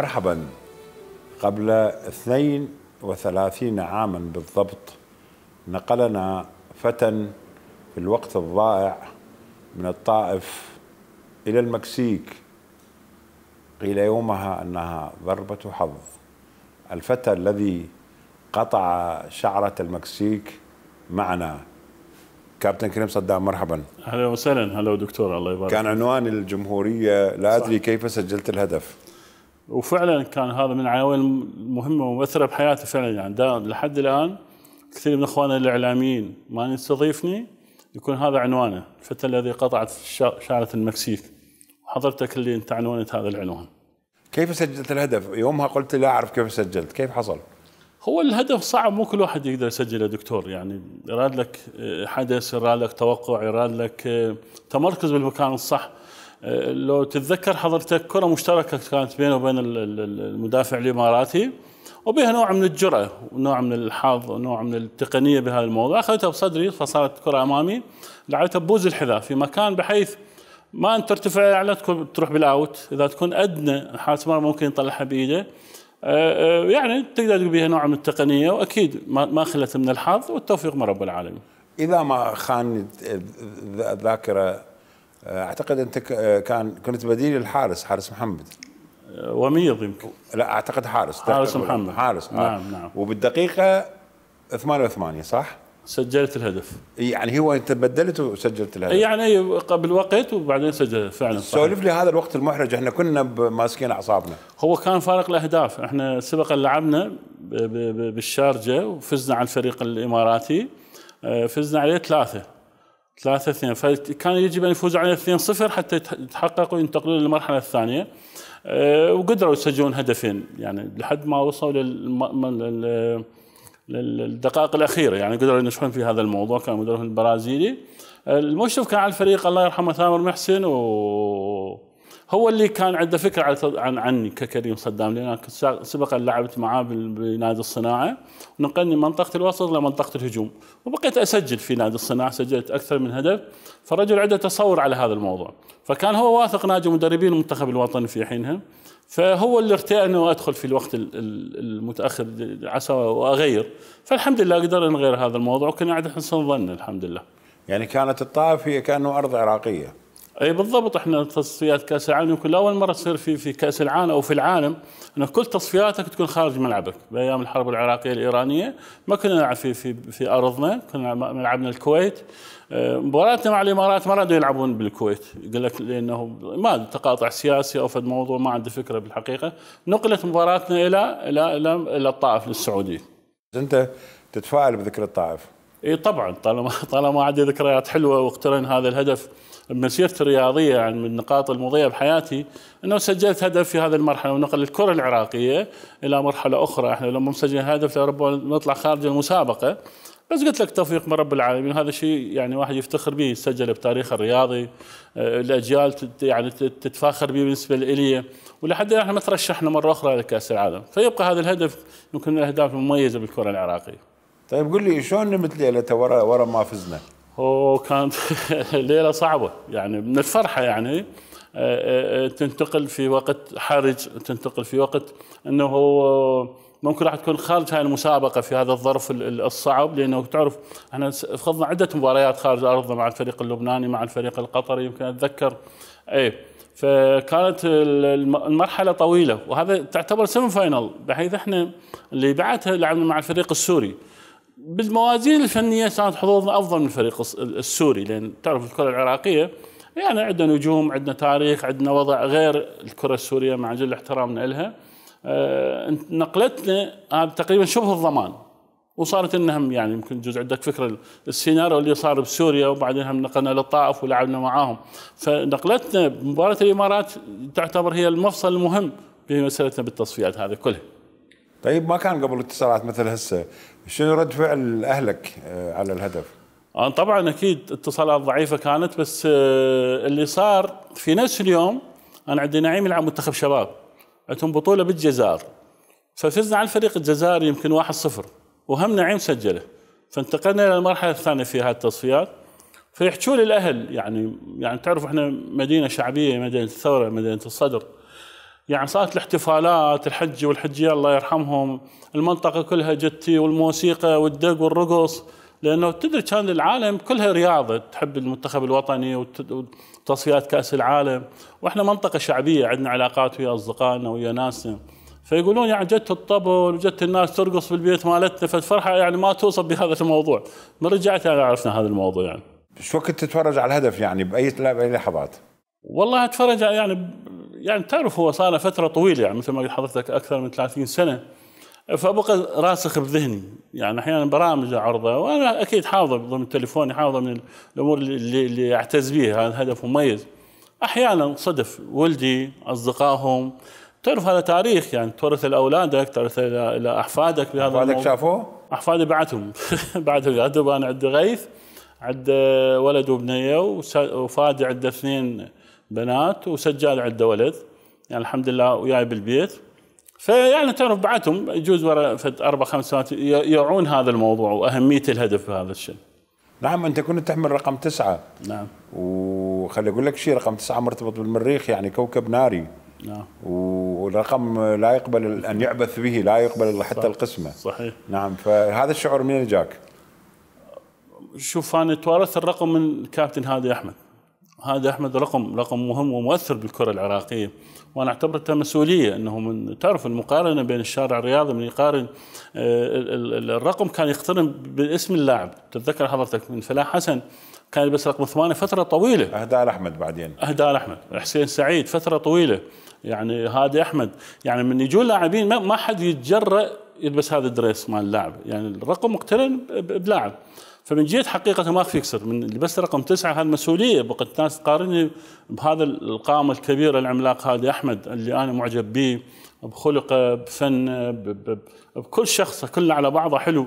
مرحبا قبل 32 عاما بالضبط نقلنا فتى في الوقت الضائع من الطائف إلى المكسيك قيل يومها أنها ضربة حظ الفتى الذي قطع شعرة المكسيك معنا كابتن كريم صدام مرحبا اهلا وسهلا هلا دكتور الله يبارك كان عنوان الجمهوريه لا ادري كيف سجلت الهدف وفعلا كان هذا من العناوين المهمه ومؤثره بحياتي فعلا يعني لحد الان كثير من اخواننا الاعلاميين ما يستضيفني يكون هذا عنوانه الفتى الذي قطعت شارة المكسيك وحضرتك اللي انت عنونت هذا العنوان كيف سجلت الهدف؟ يومها قلت لا اعرف كيف سجلت، كيف حصل؟ هو الهدف صعب مو كل واحد يقدر يسجله دكتور يعني يراد لك حدث يراد لك توقع يراد لك تمركز بالمكان الصح لو تتذكر حضرتك كره مشتركه كانت بينه وبين المدافع الاماراتي وبها نوع من الجرأة ونوع من الحظ ونوع من التقنية بهذا الموضوع أخذتها بصدري فصارت كرة أمامي لعبتها ببوز الحذاء في مكان بحيث ما أن ترتفع أعلى تكون تروح بالأوت إذا تكون أدنى حارس مرمى ممكن يطلعها بإيده أه، أه، يعني تقدر تقول بها نوع من التقنية وأكيد ما خلت من الحظ والتوفيق من رب العالمين إذا ما خان الذاكرة آه، اعتقد انت آه، كان كنت بديل الحارس حارس محمد آه، وميض يمكن لا اعتقد حارس حارس محمد حارس نعم آه. نعم, نعم. وبالدقيقه 88 صح؟ سجلت الهدف يعني هو انت بدلت وسجلت الهدف يعني قبل وقت وبعدين سجل فعلا سولف لي هذا الوقت المحرج احنا كنا ماسكين اعصابنا هو كان فارق الاهداف احنا سبق لعبنا بالشارجه وفزنا على الفريق الاماراتي فزنا عليه ثلاثه 3 2 فكان يجب ان يفوز على 2 0 حتى يتحققوا ينتقلون للمرحله الثانيه آه، وقدروا يسجلون هدفين يعني لحد ما وصلوا لل للدقائق الاخيره يعني قدروا ينجحون في هذا الموضوع كان مدربهم البرازيلي آه، المشرف كان على الفريق الله يرحمه ثامر محسن و هو اللي كان عنده فكره عن عن عني ككريم صدام لان سبق ان لعبت معاه بنادي الصناعه ونقلني من منطقه الوسط لمنطقه الهجوم وبقيت اسجل في نادي الصناعه سجلت اكثر من هدف فالرجل عنده تصور على هذا الموضوع فكان هو واثق ناجي مدربين المنتخب الوطني في حينها فهو اللي ارتاح انه ادخل في الوقت المتاخر عسى واغير فالحمد لله قدر نغير هذا الموضوع وكنا عند حسن ظن الحمد لله يعني كانت الطائف هي كانه ارض عراقيه اي بالضبط احنا تصفيات كاس العالم يمكن لاول مره تصير في في كاس العالم او في العالم انه كل تصفياتك تكون خارج ملعبك بايام الحرب العراقيه الايرانيه ما كنا نلعب في في في ارضنا كنا ملعبنا الكويت آه، مباراتنا مع الامارات ما رادوا يلعبون بالكويت يقول لك لانه ما تقاطع سياسي او في الموضوع ما عنده فكره بالحقيقه نقلت مباراتنا الى الى الى, إلى الطائف للسعوديه. انت تتفائل بذكر الطائف؟ اي طبعا طالما طالما عندي ذكريات حلوه واقترن هذا الهدف مسيرتي الرياضيه يعني من النقاط المضيئه بحياتي انه سجلت هدف في هذه المرحله ونقل الكره العراقيه الى مرحله اخرى احنا لما مسجل هدف لربما نطلع خارج المسابقه بس قلت لك توفيق من رب العالمين هذا الشيء يعني واحد يفتخر به يسجل بتاريخ الرياضي آه، الاجيال يعني تتفاخر به بالنسبه لي ولحد الان احنا ما ترشحنا مره اخرى لكاس العالم فيبقى هذا الهدف يمكن من الاهداف المميزه بالكره العراقيه. طيب قل لي شلون نمت ليلتها ورا ورا ما فزنا؟ وكانت ليله صعبه يعني من الفرحه يعني آه، آه، آه، تنتقل في وقت حرج تنتقل في وقت انه ممكن راح تكون خارج هاي المسابقه في هذا الظرف الصعب لانه تعرف احنا خضنا عده مباريات خارج ارضنا مع الفريق اللبناني مع الفريق القطري يمكن اتذكر اي فكانت المرحله طويله وهذا تعتبر سيمي فاينل بحيث احنا اللي بعدها لعبنا مع الفريق السوري بالموازين الفنيه كانت حظوظنا افضل من الفريق السوري لان تعرف الكره العراقيه يعني عندنا نجوم عندنا تاريخ عندنا وضع غير الكره السوريه مع جل احترامنا لها آه نقلتنا هذا تقريبا شبه الضمان وصارت انها يعني يمكن جزء عندك فكره السيناريو اللي صار بسوريا وبعدين هم نقلنا للطائف ولعبنا معاهم فنقلتنا بمباراه الامارات تعتبر هي المفصل المهم في مسألتنا بالتصفيات هذه كلها طيب ما كان قبل اتصالات مثل هسه شنو رد فعل اهلك آه، على الهدف آه، طبعا اكيد اتصالات ضعيفه كانت بس آه، اللي صار في نفس اليوم انا عندي نعيم يلعب منتخب شباب عندهم بطوله بالجزائر ففزنا على الفريق الجزائري يمكن 1-0 وهم نعيم سجله فانتقلنا الى المرحله الثانيه في هذه التصفيات فيحكوا لي الاهل يعني يعني تعرف احنا مدينه شعبيه مدينه الثوره مدينه الصدر يعني صارت الاحتفالات الحج والحجية الله يرحمهم المنطقة كلها جتي والموسيقى والدق والرقص لأنه تدري كان العالم كلها رياضة تحب المنتخب الوطني وتصفيات كأس العالم وإحنا منطقة شعبية عندنا علاقات ويا أصدقائنا ويا ناسنا فيقولون يعني جت الطبل وجت الناس ترقص بالبيت مالتنا فالفرحة يعني ما توصف بهذا الموضوع ما رجعت أنا يعني عرفنا هذا الموضوع يعني شو كنت تتفرج على الهدف يعني بأي لحظات؟ والله اتفرج يعني يعني تعرف هو صار فتره طويله يعني مثل ما قلت حضرتك اكثر من 30 سنه فبقى راسخ بذهني يعني احيانا برامج اعرضها وانا اكيد حافظه ضمن تليفوني حافظه من الامور اللي, اللي اعتز بها هذا هدف مميز احيانا صدف ولدي اصدقائهم تعرف هذا تاريخ يعني تورث لاولادك تورث الى احفادك بهذا احفادك شافوه؟ احفادي بعتهم بعتهم عندهم انا عندي غيث عند ولد وبنيه وفادي عنده اثنين بنات وسجال عنده ولد يعني الحمد لله وياي بالبيت فيعني تعرف بعدهم يجوز ورا اربع خمس سنوات يعون هذا الموضوع واهميه الهدف بهذا الشيء. نعم انت كنت تحمل رقم تسعه. نعم. وخلي اقول لك شيء رقم تسعه مرتبط بالمريخ يعني كوكب ناري. نعم. والرقم لا يقبل ان يعبث به لا يقبل حتى صح. القسمه. صحيح. نعم فهذا الشعور من جاك؟ شوف انا توارث الرقم من كابتن هادي احمد. هذا احمد رقم رقم مهم ومؤثر بالكره العراقيه وانا اعتبرتها مسؤوليه انه من تعرف المقارنه بين الشارع الرياضي من يقارن آه، الرقم كان يقترن باسم اللاعب تتذكر حضرتك من فلاح حسن كان بس رقم ثمانيه فتره طويله اهداء احمد بعدين اهداء احمد حسين سعيد فتره طويله يعني هادي احمد يعني من يجون لاعبين ما حد يتجرأ يلبس هذا الدريس مال اللاعب يعني الرقم مقترن بلاعب فمن جهه حقيقه ما في يكسر من لبس رقم تسعه هذه مسؤوليه بقت الناس تقارني بهذا القامه الكبيره العملاق هذا احمد اللي انا معجب به بخلقه بفنه بكل شخصه كله على بعضه حلو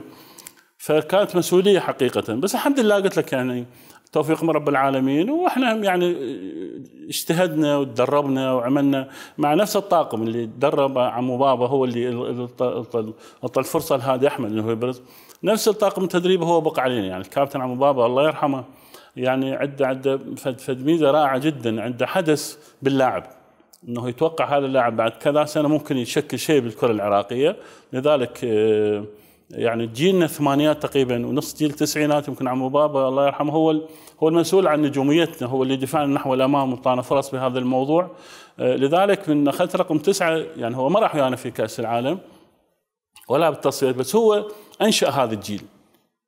فكانت مسؤوليه حقيقه بس الحمد لله قلت لك يعني توفيق من رب العالمين واحنا يعني اجتهدنا وتدربنا وعملنا مع نفس الطاقم اللي درب عمو بابا هو اللي اعطى الفرصه لهادي احمد انه يبرز نفس الطاقم التدريب هو بقى علينا يعني الكابتن عمو بابا الله يرحمه يعني عنده عنده فد, فد ميزه رائعه جدا عنده حدث باللاعب انه يتوقع هذا اللاعب بعد كذا سنه ممكن يشكل شيء بالكره العراقيه لذلك آه يعني جيلنا الثمانينات تقريبا ونص جيل التسعينات يمكن عمو بابا الله يرحمه هو هو المسؤول عن نجوميتنا هو اللي دفعنا نحو الامام وطانا فرص بهذا الموضوع آه، لذلك من اخذت رقم تسعه يعني هو ما راح ويانا في كاس العالم ولا بالتصفيات بس هو انشا هذا الجيل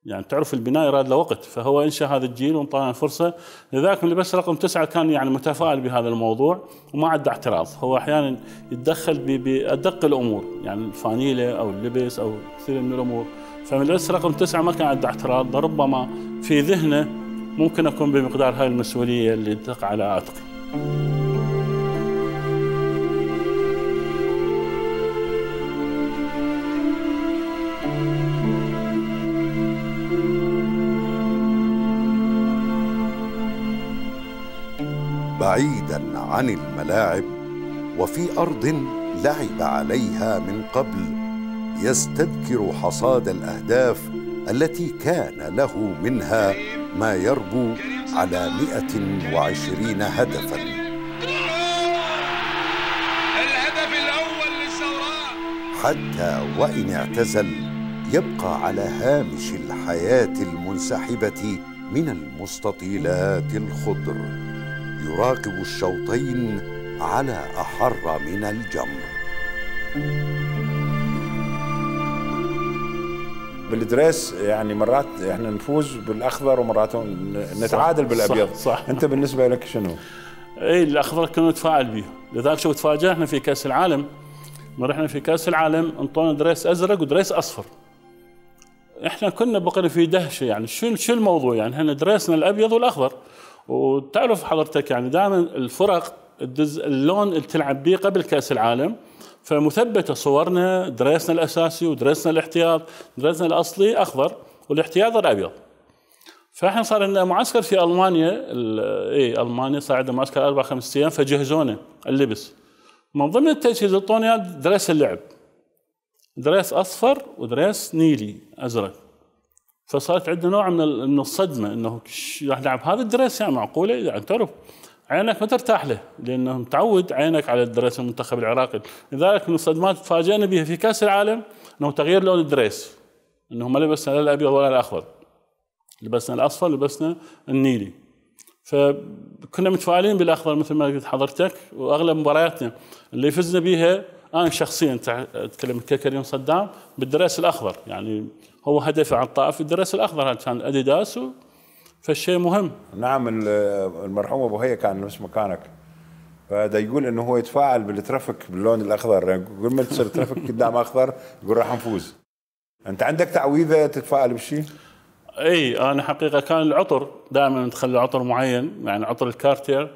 يعني تعرف البناء يراد له وقت فهو انشا هذا الجيل وانطانا فرصه لذلك من لبس رقم تسعه كان يعني متفائل بهذا الموضوع وما عنده اعتراض هو احيانا يتدخل بادق الامور يعني الفانيله او اللبس او كثير من الامور فمن لبس رقم تسعه ما كان عنده اعتراض ربما في ذهنه ممكن اكون بمقدار هاي المسؤوليه اللي تقع على عاتقي. بعيدا عن الملاعب وفي ارض لعب عليها من قبل يستذكر حصاد الاهداف التي كان له منها ما يربو على 120 هدفا الهدف الأول حتى وإن اعتزل يبقى على هامش الحياة المنسحبة من المستطيلات الخضر يراقب الشوطين على أحر من الجمر بالدريس يعني مرات احنا نفوز بالاخضر ومرات نتعادل بالابيض صح, صح انت بالنسبه لك شنو؟ اي الاخضر كنا نتفاعل به لذلك شو تفاجئنا في كاس العالم ما رحنا في كاس العالم انطونا دريس ازرق ودريس اصفر احنا كنا بقينا في دهشه يعني شو شو الموضوع يعني احنا دريسنا الابيض والاخضر وتعرف حضرتك يعني دائما الفرق اللون اللي تلعب به قبل كاس العالم فمثبته صورنا دريسنا الاساسي ودريسنا الاحتياط دريسنا الاصلي اخضر والاحتياط الابيض فاحنا صار لنا معسكر في المانيا اي المانيا صار عندنا معسكر اربع خمس ايام فجهزونا اللبس من ضمن التجهيز اعطونا دريس اللعب دريس اصفر ودريس نيلي ازرق فصارت عندنا نوع من من الصدمه انه راح نلعب هذا الدريس يعني معقوله اذا إيه، اعترف يعني عينك ما ترتاح له لانه متعود عينك على الدريس المنتخب العراقي لذلك من الصدمات تفاجئنا بها في كاس العالم انه تغيير لون الدريس انه ما لبسنا لا الابيض ولا الاخضر لبسنا الاصفر لبسنا النيلي فكنا متفائلين بالاخضر مثل ما قلت حضرتك واغلب مبارياتنا اللي فزنا بها انا شخصيا اتكلم ككريم صدام بالدراس الاخضر يعني هو هدفه عن الطائف الدراس الاخضر كان اديداس فالشيء مهم نعم المرحوم ابو هيا كان نفس مكانك فده يقول انه هو يتفاعل بالترافيك باللون الاخضر يعني يقول ما تصير ترافيك قدام اخضر يقول راح نفوز انت عندك تعويذه تتفائل بشيء؟ اي انا حقيقه كان العطر دائما نتخلى عطر معين يعني عطر الكارتير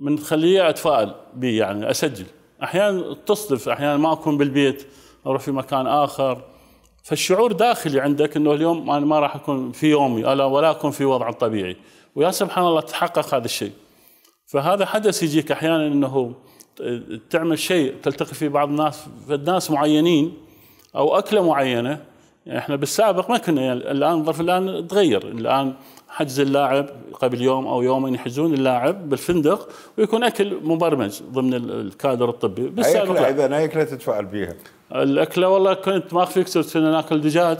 من تخليه اتفائل به يعني اسجل احيانا تصدف احيانا ما اكون بالبيت اروح في مكان اخر فالشعور داخلي عندك انه اليوم انا ما راح اكون في يومي الا ولا اكون في وضع الطبيعي ويا سبحان الله تحقق هذا الشيء فهذا حدث يجيك احيانا انه تعمل شيء تلتقي في بعض الناس ناس معينين او اكله معينه احنا بالسابق ما كنا يعني الان الظرف الان تغير الان حجز اللاعب قبل يوم او يومين يحجزون اللاعب بالفندق ويكون اكل مبرمج ضمن الكادر الطبي بالسابق اي اذا اي اكله تتفاعل بيها؟ الاكله والله كنت ما اخفيك صرت كنا ناكل دجاج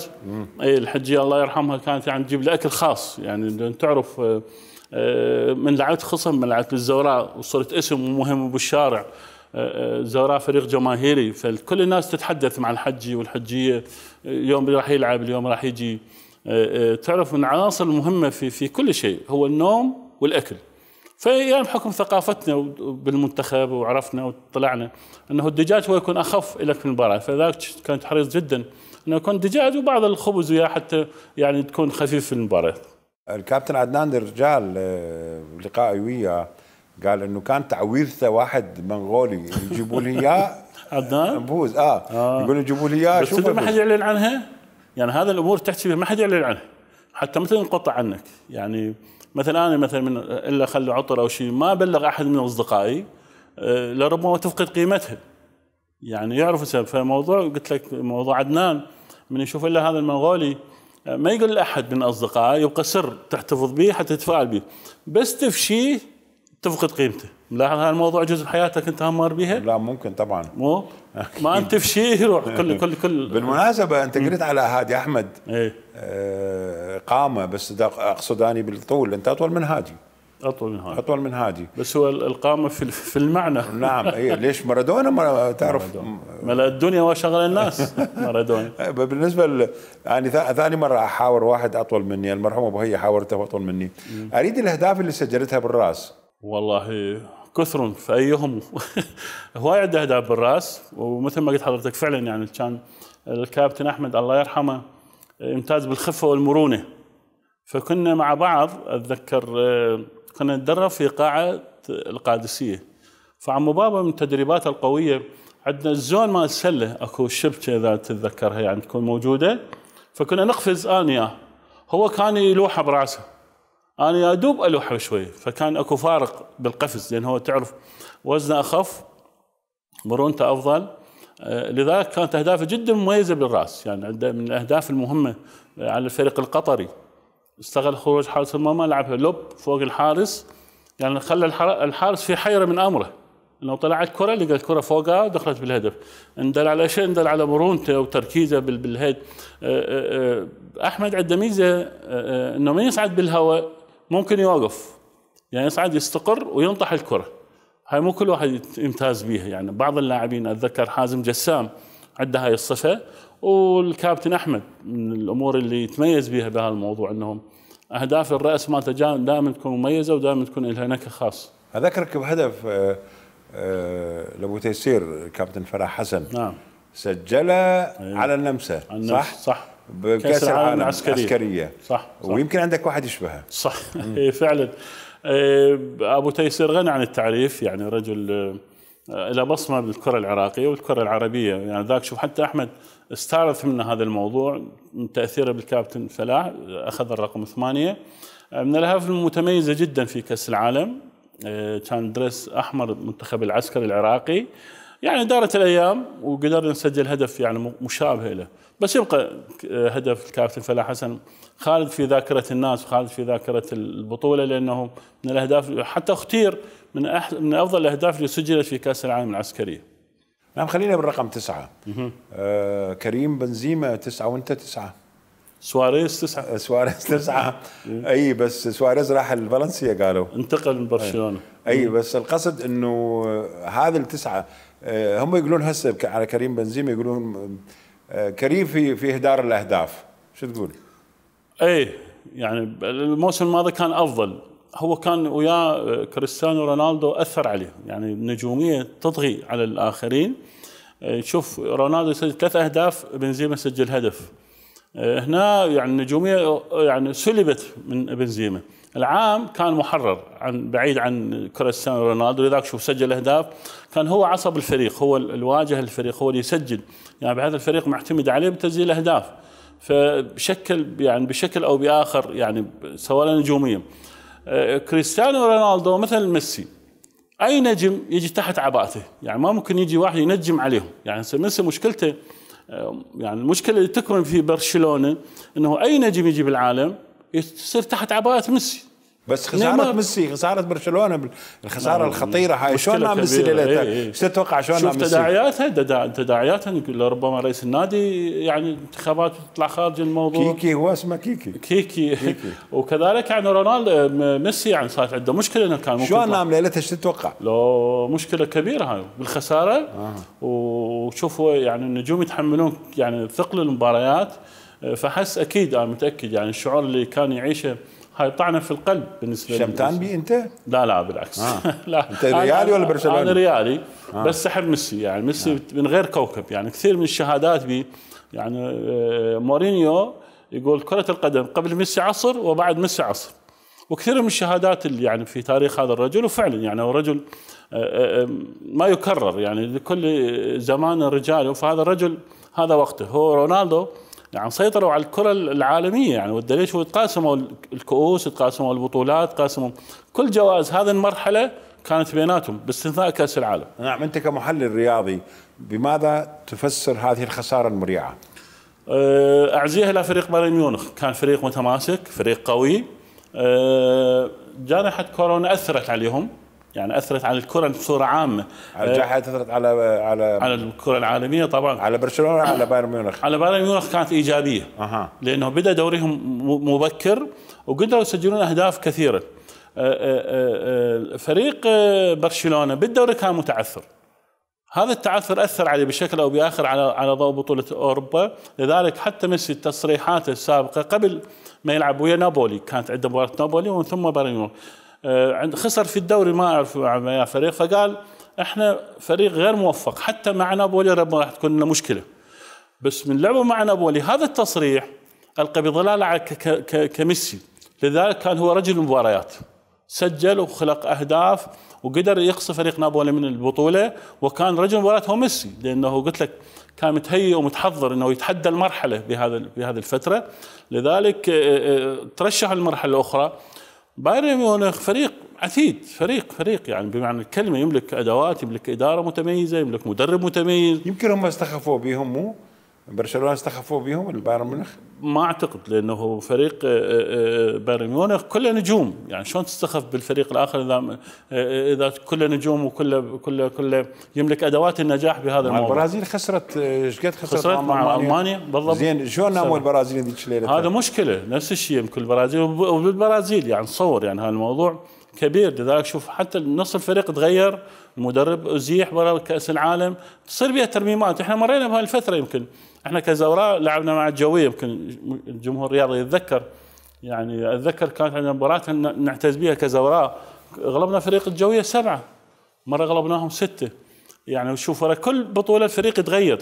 اي الحجيه الله يرحمها كانت يعني تجيب لي اكل خاص يعني تعرف آه، آه، من لعبت خصم من لعبت بالزوراء وصرت اسم مهم بالشارع زوراء فريق جماهيري فكل الناس تتحدث مع الحجي والحجيه يوم راح يلعب اليوم راح يجي آه، آه، تعرف من العناصر المهمه في في كل شيء هو النوم والاكل فيعني بحكم ثقافتنا بالمنتخب وعرفنا وطلعنا انه الدجاج هو يكون اخف لك في المباراه فذاك كنت حريص جدا انه يكون دجاج وبعض الخبز وياه حتى يعني تكون خفيف في المباراه. الكابتن عدنان الرجال آه، لقائي وياه قال انه كان تعويذته واحد منغولي يعني يجيبوا لي اياه عدنان بوز اه, آه. يقولوا جيبوا لي اياه بس ما حد يعلن عنها يعني هذا الامور تحكي فيها ما حد يعلن عنها حتى مثل انقطع عنك يعني مثلا انا مثلا من الا خلي عطر او شيء ما بلغ احد من اصدقائي آه، لربما تفقد قيمتها يعني يعرف السبب فموضوع قلت لك موضوع عدنان من يشوف الا هذا المنغولي آه، ما يقول لاحد من اصدقائه يبقى سر تحتفظ به حتى تتفاعل به بس تفشيه تفقد قيمته ملاحظ هذا الموضوع جزء من حياتك انت همار بها لا ممكن طبعا مو ما انت في شيء يروح كل كل كل بالمناسبه انت قلت على هادي احمد ايه آه، قامه بس اقصد اني بالطول انت اطول من هادي اطول من هادي اطول من هادي بس هو القامه في في المعنى نعم اي ليش مارادونا ما تعرف ملا الدنيا وشغل الناس مارادونا إيه، بالنسبه ل... يعني ثاني مره احاور واحد اطول مني المرحوم ابو هي حاورته اطول مني اريد الاهداف اللي سجلتها بالراس والله كثر فايهم هواي عنده اهداف بالراس ومثل ما قلت حضرتك فعلا يعني كان الكابتن احمد الله يرحمه يمتاز بالخفه والمرونه فكنا مع بعض اتذكر آه، كنا نتدرب في قاعه القادسيه فعم بابا من تدريباته القويه عندنا الزون مال السله اكو الشبكه اذا تتذكرها يعني تكون موجوده فكنا نقفز انيا هو كان يلوحه براسه انا يا دوب الوح شوي فكان اكو فارق بالقفز لان هو تعرف وزنه اخف مرونته افضل آه، لذلك كانت اهدافه جدا مميزه بالراس يعني من الاهداف المهمه آه، على الفريق القطري استغل خروج حارس المرمى لعبها لوب فوق الحارس يعني خلى الحارس في حيره من امره لو طلعت كره لقى الكره فوقها ودخلت بالهدف اندل على شيء اندل على مرونته وتركيزه بالهيد آه، احمد عنده ميزه انه ما يصعد بالهواء ممكن يوقف يعني يصعد يستقر وينطح الكره هاي مو كل واحد يمتاز بيها يعني بعض اللاعبين اتذكر حازم جسام عنده هاي الصفه والكابتن احمد من الامور اللي يتميز بها بهالموضوع انهم اهداف الراس مالته دائما تكون مميزه ودائما تكون لها نكهه خاص اذكرك بهدف آه، آه، لابو تيسير كابتن فرح حسن نعم سجله أيوة. على النمسا صح؟ صح بكاس العالم, العالم عسكرية. عسكرية صح, صح ويمكن عندك واحد يشبهها صح إيه، فعلا إيه، ابو تيسير غني عن التعريف يعني رجل له إيه، بصمه بالكره العراقيه والكره العربيه يعني ذاك شوف حتى احمد استعرض منه هذا الموضوع من تاثيره بالكابتن فلاح اخذ الرقم ثمانيه من الاهداف المتميزه جدا في كاس العالم كان دريس احمر المنتخب العسكري العراقي يعني دارت الايام وقدرنا نسجل هدف يعني مشابه له بس يبقى آه، هدف الكابتن فلاح حسن خالد في ذاكره الناس وخالد في ذاكره البطوله لانه من الاهداف حتى اختير من من افضل الاهداف اللي سجلت في كاس العالم العسكريه. نعم خلينا بالرقم تسعه. آه كريم بنزيما تسعه وانت تسعه. سواريز تسعه. آه، سواريز تسعه اي بس سواريز راح لفالنسيا قالوا. انتقل من برشلونه. اي بس القصد انه آه، هذا التسعه آه، هم يقولون هسه على كريم بنزيما يقولون آه، كريم في في اهدار الاهداف شو تقول؟ ايه يعني الموسم الماضي كان افضل هو كان ويا آه، كريستيانو رونالدو اثر عليه يعني النجوميه تطغي على الاخرين شوف رونالدو يسجل ثلاث اهداف بنزيما سجل هدف هنا يعني النجوميه يعني سلبت من بنزيما العام كان محرر عن بعيد عن كريستيانو رونالدو لذلك شوف سجل اهداف كان هو عصب الفريق هو الواجهه الفريق هو اللي يسجل يعني بهذا الفريق معتمد عليه بتسجيل اهداف فشكل يعني بشكل او باخر يعني سواء نجوميه آه، كريستيانو رونالدو مثل ميسي اي نجم يجي تحت عباءته يعني ما ممكن يجي واحد ينجم عليهم يعني ميسي مشكلته آه، يعني المشكله اللي تكمن في برشلونه انه اي نجم يجي بالعالم يصير تحت عباءه ميسي بس خساره ميسي خساره برشلونه الخساره نعم، الخطيره هاي شلون نام ميسي ليلتها؟ إيه، إيه. شو تتوقع شلون نام ميسي؟ تداعياتها تداعياتها لربما رئيس النادي يعني انتخابات تطلع خارج الموضوع كيكي هو اسمه كيكي كيكي, كيكي. وكذلك يعني رونالدو ميسي يعني صارت عنده مشكله انه كان ممكن شلون نام ليلتها شو تتوقع؟ لو مشكله كبيره هاي بالخساره آه. وشوفوا يعني النجوم يتحملون يعني ثقل المباريات فحس اكيد انا متاكد يعني الشعور اللي كان يعيشه هاي طعنه في القلب بالنسبه لي شمتان بي انت؟ لا لا بالعكس آه. لا انت ريالي ولا برشلونه؟ انا ريالي آه. بس احب ميسي يعني ميسي آه. من غير كوكب يعني كثير من الشهادات بي يعني آه، مورينيو يقول كرة القدم قبل ميسي عصر وبعد ميسي عصر وكثير من الشهادات اللي يعني في تاريخ هذا الرجل وفعلا يعني هو رجل آه، آه، ما يكرر يعني لكل زمان رجاله فهذا الرجل هذا وقته هو رونالدو يعني سيطروا على الكرة العالمية يعني والدليل شو تقاسموا الكؤوس تقاسموا البطولات تقاسموا كل جوائز هذه المرحلة كانت بيناتهم باستثناء كأس العالم نعم أنت كمحلل رياضي بماذا تفسر هذه الخسارة المريعة؟ أه، أعزيها إلى فريق بايرن ميونخ كان فريق متماسك فريق قوي أه، جائحة كورونا أثرت عليهم يعني اثرت على الكره بصوره عامه الجائحه اثرت على على على الكره العالميه طبعا على برشلونه على بايرن ميونخ على بايرن ميونخ كانت ايجابيه أه. لانه بدا دوريهم مبكر وقدروا يسجلون اهداف كثيره أه، أه، أه، فريق برشلونه بالدوري كان متعثر هذا التعثر اثر عليه بشكل او باخر على على ضوء بطوله اوروبا لذلك حتى ميسي تصريحاته السابقه قبل ما يلعب ويا نابولي كانت عنده مباراه نابولي ومن ثم بايرن ميونخ آه، عند خسر في الدوري ما اعرف يا فريق فقال احنا فريق غير موفق حتى مع نابولي راح تكون لنا مشكله بس من لعبه مع نابولي هذا التصريح القى بظلال على كميسي لذلك كان هو رجل المباريات سجل وخلق اهداف وقدر يقصي فريق نابولي من البطوله وكان رجل المباريات هو ميسي لانه قلت لك كان متهيئ ومتحضر انه يتحدى المرحله بهذا بهذه الفتره لذلك آه، آه، ترشح المرحله الاخرى بايرن ميونخ فريق عتيد فريق فريق يعني بمعنى الكلمه يملك ادوات يملك اداره متميزه يملك مدرب متميز يمكن هم استخفوا بهم مو برشلونه استخفوا بهم البايرن ميونخ؟ ما اعتقد لانه فريق آه، آه، آه، بايرن ميونخ كله نجوم يعني شلون تستخف بالفريق الاخر اذا اذا كله نجوم وكله كله كله يملك ادوات النجاح بهذا الموضوع البرازيل خسرت ايش قد خسرت, خسرت مع المانيا بالضبط زين شلون ناموا البرازيل ذيك الليله؟ هذا مشكله نفس الشيء يمكن البرازيل وبالبرازيل يعني تصور يعني هذا الموضوع كبير لذلك شوف حتى نص الفريق تغير المدرب ازيح برا كاس العالم تصير بها ترميمات احنا مرينا بهالفتره يمكن احنا كزوراء لعبنا مع الجويه يمكن الجمهور الرياضي يتذكر يعني اتذكر كانت عندنا مباراه نعتز بها كزوراء غلبنا فريق الجويه سبعه مره غلبناهم سته يعني شوف ورا كل بطوله الفريق يتغير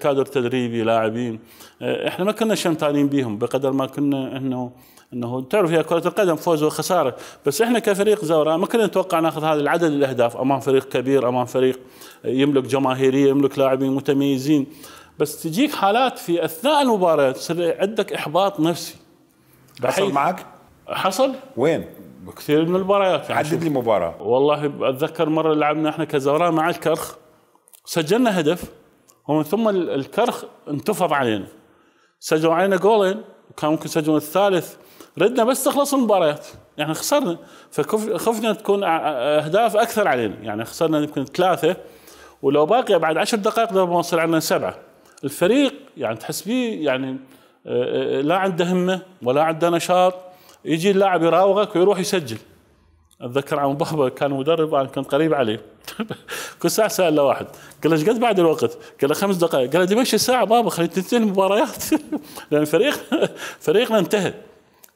كادر تدريبي لاعبين آه، احنا ما كنا شمتانين بيهم بقدر ما كنا انه انه تعرف هي كره القدم فوز وخساره بس احنا كفريق زوراء ما كنا نتوقع ناخذ هذا العدد الاهداف امام فريق كبير امام فريق يملك جماهيريه يملك لاعبين متميزين بس تجيك حالات في اثناء المباراه تصير عندك احباط نفسي حصل معك؟ حصل وين؟ بكثير من المباريات يعني عدد لي مباراه والله اتذكر مره لعبنا احنا كزوراء مع الكرخ سجلنا هدف ومن ثم الكرخ انتفض علينا سجلوا علينا جولين وكان ممكن يسجلون الثالث ردنا بس تخلص المباريات يعني خسرنا فخفنا تكون اهداف اكثر علينا يعني خسرنا يمكن ثلاثه ولو باقي بعد عشر دقائق ما وصل عندنا سبعه الفريق يعني تحس بيه يعني آه، آه، لا عنده همه ولا عنده نشاط يجي اللاعب يراوغك ويروح يسجل اتذكر عم بابا كان مدرب انا كنت قريب عليه كل ساعه سال له واحد قال له ايش قد بعد الوقت؟ قال له خمس دقائق قال له مشي ساعه بابا خلي تنتهي المباريات لان فريق فريقنا انتهى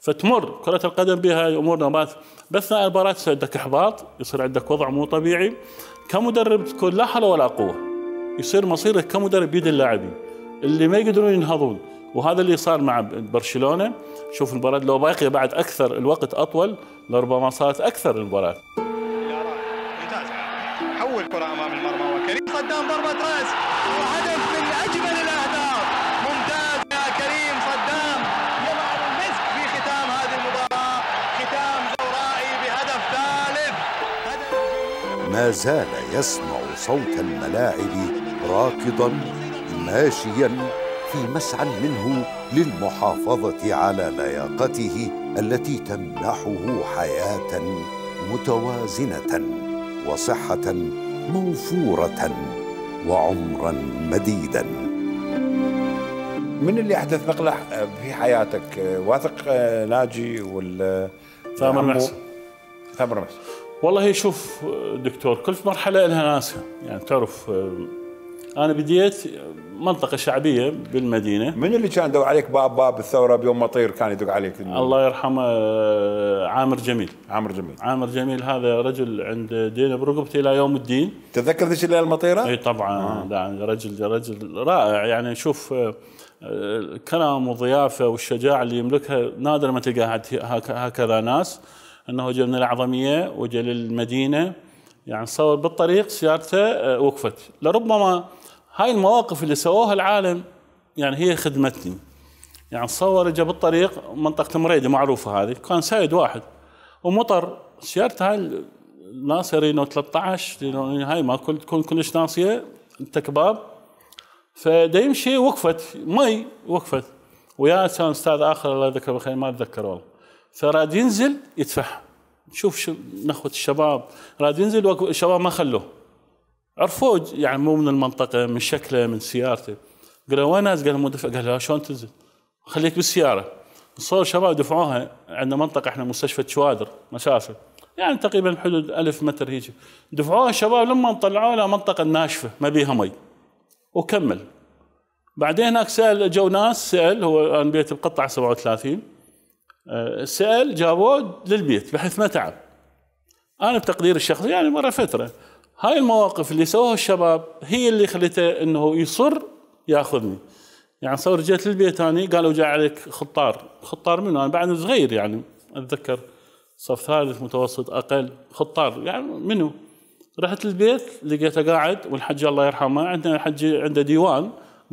فتمر كرة القدم بها امور نبات بس المباراة يصير عندك احباط يصير عندك وضع مو طبيعي كمدرب تكون لا حول ولا قوه يصير مصيره كمدرب بيد اللاعبين اللي ما يقدرون ينهضون وهذا اللي صار مع برشلونه شوف المباراه لو باقيه بعد اكثر الوقت اطول لربما صارت اكثر المباراه حول كرة أمام المرمى وكريم صدام ضربة رأس وهدف من أجمل الأهداف ممتاز يا كريم صدام يضع المسك في ختام هذه المباراة ختام زورائي بهدف ثالث هدف ما زال يسمع صوت الملاعب راكضا ماشيا في مسعى منه للمحافظه على لياقته التي تمنحه حياه متوازنه وصحه موفوره وعمرا مديدا من اللي احدث نقله في حياتك واثق ناجي ولا ثامر محسن ثامر محسن والله شوف دكتور كل مرحله لها ناسها يعني تعرف انا بديت منطقه شعبيه بالمدينه من اللي كان يدور عليك باب باب الثوره بيوم مطير كان يدق عليك الله يرحمه آه، عامر جميل عامر جميل عامر جميل هذا رجل عند دين برقبته الى يوم الدين تتذكر ذيك الليله المطيره؟ اي طبعا آه. رجل رجل رائع يعني شوف الكلام آه، آه، والضيافه والشجاعه اللي يملكها نادر ما تلقى هكذا ناس انه جاء من العظميه وجاء للمدينه يعني صور بالطريق سيارته وقفت لربما هاي المواقف اللي سووها العالم يعني هي خدمتني يعني تصور اجى بالطريق منطقه مريده معروفه هذه كان سايد واحد ومطر سيارته هاي ناصيه رينو 13 رينو هاي ما تكون كلش ناصيه انت كباب فدا يمشي وقفت مي وقفت ويا كان استاذ اخر الله يذكره بالخير ما اتذكر والله فراد ينزل يدفع شوف شو نخوه الشباب راد ينزل الشباب ما خلوه عرفوه يعني مو من المنطقه من شكله من سيارته قال وين وين قال مو دفع قال شلون تنزل؟ خليك بالسياره صور شباب دفعوها عندنا منطقه احنا مستشفى شوادر مسافه يعني تقريبا حدود ألف متر هيجي دفعوها الشباب لما طلعوها منطقه ناشفه ما بيها مي وكمل بعدين هناك سال جو ناس سال هو عن بيت بقطعه 37 آه، سال جابوه للبيت بحيث ما تعب انا بتقديري الشخصي يعني مره فتره هاي المواقف اللي سووها الشباب هي اللي خلته انه يصر ياخذني يعني صور جيت للبيت اني قالوا جاء عليك خطار خطار منو انا بعد صغير يعني اتذكر صف ثالث متوسط اقل خطار يعني منو رحت البيت لقيته قاعد والحج الله يرحمه عندنا الحج عنده ديوان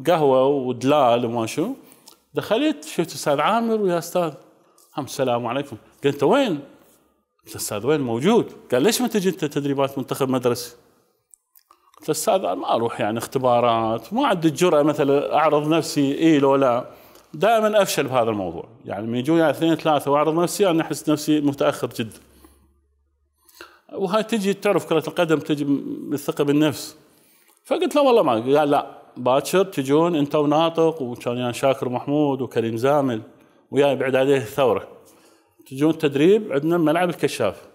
قهوه ودلال وما شو دخلت شفت استاذ عامر ويا استاذ هم السلام عليكم قلت انت وين؟ قلت الاستاذ وين موجود؟ قال ليش ما تجي انت تدريبات منتخب مدرسي؟ قلت الاستاذ ما اروح يعني اختبارات ما عندي الجرأه مثلا اعرض نفسي اي لو لا دائما افشل بهذا الموضوع يعني من يجون يعني اثنين ثلاثه واعرض نفسي انا احس نفسي متاخر جدا وهاي تجي تعرف كره القدم تجي بالثقه بالنفس فقلت له والله ما قال لا باكر تجون انت وناطق وكان يعني شاكر محمود وكريم زامل وياي بعد عليه الثوره تجون تدريب عندنا ملعب الكشاف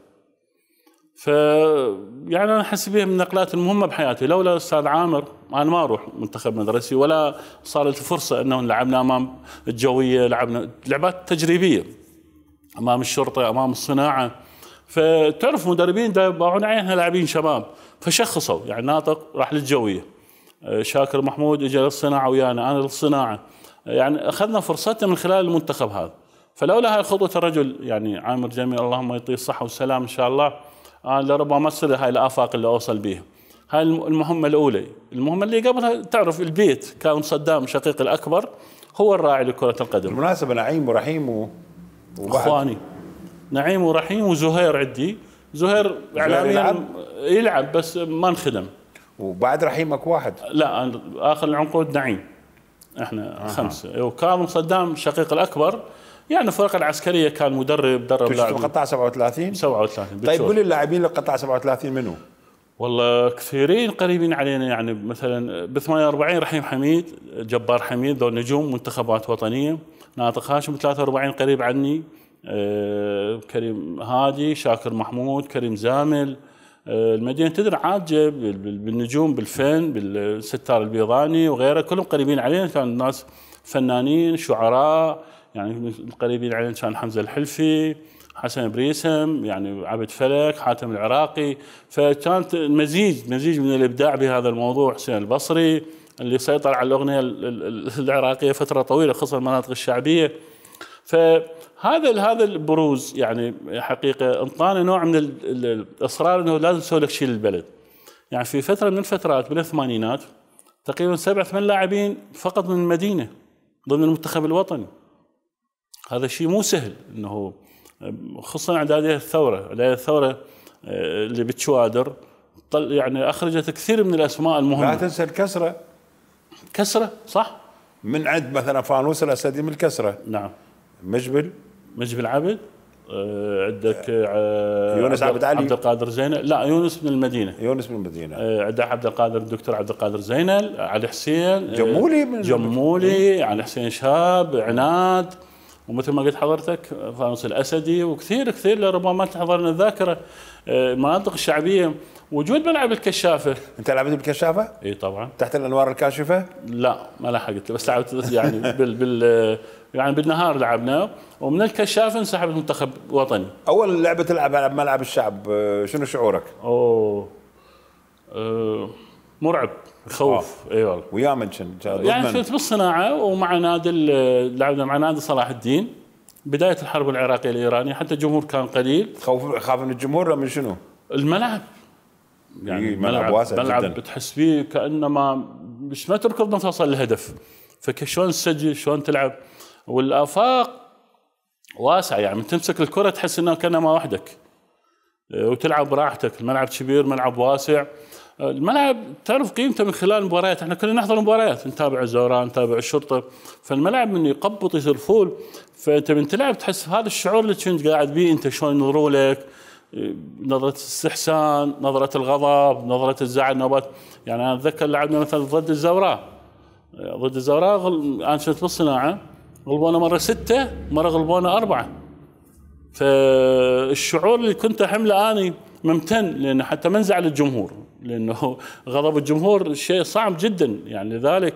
ف يعني انا احس بها من النقلات المهمه بحياتي لولا الاستاذ عامر انا ما اروح منتخب مدرسي ولا صارت الفرصه انه لعبنا امام الجويه لعبنا لعبات تجريبيه امام الشرطه امام الصناعه فتعرف مدربين باعون عينها لاعبين شباب فشخصوا يعني ناطق راح للجويه شاكر محمود اجى للصناعه ويانا انا للصناعه يعني اخذنا فرصتنا من خلال المنتخب هذا فلولا هاي خطوه الرجل يعني عامر جميل اللهم يعطيه الصحه والسلام ان شاء الله انا آه، لربما تصير هاي الافاق اللي اوصل بيها هاي المهمة الأولى المهمة اللي قبلها تعرف البيت كان صدام شقيق الأكبر هو الراعي لكرة القدم بالمناسبة نعيم ورحيم و... وبعد. أخواني نعيم ورحيم وزهير عندي زهير يعني إعلاميا يلعب. يلعب بس ما انخدم وبعد رحيمك واحد لا آخر العنقود نعيم احنا آه. خمسة وكاظم صدام شقيق الأكبر يعني الفرق العسكريه كان مدرب درب لاعبين قطاع 37 37 طيب قول اللاعبين اللي قطاع 37 منو؟ والله كثيرين قريبين علينا يعني مثلا ب 48 رحيم حميد جبار حميد ذو نجوم منتخبات وطنيه ناطق هاشم 43 قريب عني آه كريم هادي شاكر محمود كريم زامل آه المدينه تدري عاجه بالنجوم بالفن بالستار البيضاني وغيره كلهم قريبين علينا كان ناس فنانين شعراء يعني القريبين علينا كان حمزه الحلفي حسن بريسم يعني عبد فلك حاتم العراقي فكانت مزيج مزيج من الابداع بهذا الموضوع حسين البصري اللي سيطر على الاغنيه العراقيه فتره طويله خصوصا المناطق الشعبيه فهذا هذا البروز يعني حقيقه انطانا نوع من الاصرار انه لازم نسوي لك شيء للبلد يعني في فتره من الفترات من الثمانينات تقريبا سبع ثمان لاعبين فقط من المدينه ضمن المنتخب الوطني هذا الشيء مو سهل انه خصوصا عند هذه الثوره، هذه الثوره آه، اللي بتشوادر يعني اخرجت كثير من الاسماء المهمه. لا تنسى الكسره. كسره صح؟ من عند مثلا فانوس الاسدي من الكسره. نعم. مجبل مجبل آه، آه، عبد عندك يونس عبد علي عبد القادر زينل لا يونس من المدينه يونس من المدينه عندك عبد القادر الدكتور عبد القادر زينل علي حسين جمولي من جمولي علي حسين شاب عناد ومثل ما قلت حضرتك فانوس الاسدي وكثير كثير لربما تحضرنا الذاكره المناطق آه، الشعبيه وجود ملعب الكشافه انت لعبت بالكشافه؟ اي طبعا تحت الانوار الكاشفه؟ لا ما لحقت بس لعبت يعني بال, بال آه، يعني بالنهار لعبنا ومن الكشافه انسحب المنتخب الوطني اول لعبه تلعب على ملعب الشعب آه، شنو شعورك؟ اوه أه مرعب خوف اي والله ويا منشن يعني كنت بالصناعه ومع نادي لعبنا مع نادي صلاح الدين بدايه الحرب العراقيه الايرانيه حتى الجمهور كان قليل خوف خاف من الجمهور من شنو؟ الملعب يعني ملعب واسع ملعب جدا. فيه كانما مش ما تركض ما توصل الهدف فشلون تسجل شلون تلعب والافاق واسع يعني من تمسك الكره تحس انه كانما وحدك إيه، وتلعب براحتك الملعب كبير ملعب واسع الملعب تعرف قيمته من خلال المباريات احنا كنا نحضر مباريات نتابع الزوران نتابع الشرطه فالملعب من يقبط يصير فول فانت من تلعب تحس هذا الشعور اللي كنت قاعد بيه انت شلون ينظروا لك نظرة الاستحسان نظرة الغضب نظرة الزعل نوبات يعني أنا أتذكر لعبنا مثلا ضد الزوراء ضد الزوراء غل... أنا كنت بالصناعة غلبونا مرة ستة مرة غلبونا أربعة فالشعور اللي كنت أحمله أني ممتن لأن حتى ما نزعل الجمهور لانه غضب الجمهور شيء صعب جدا يعني لذلك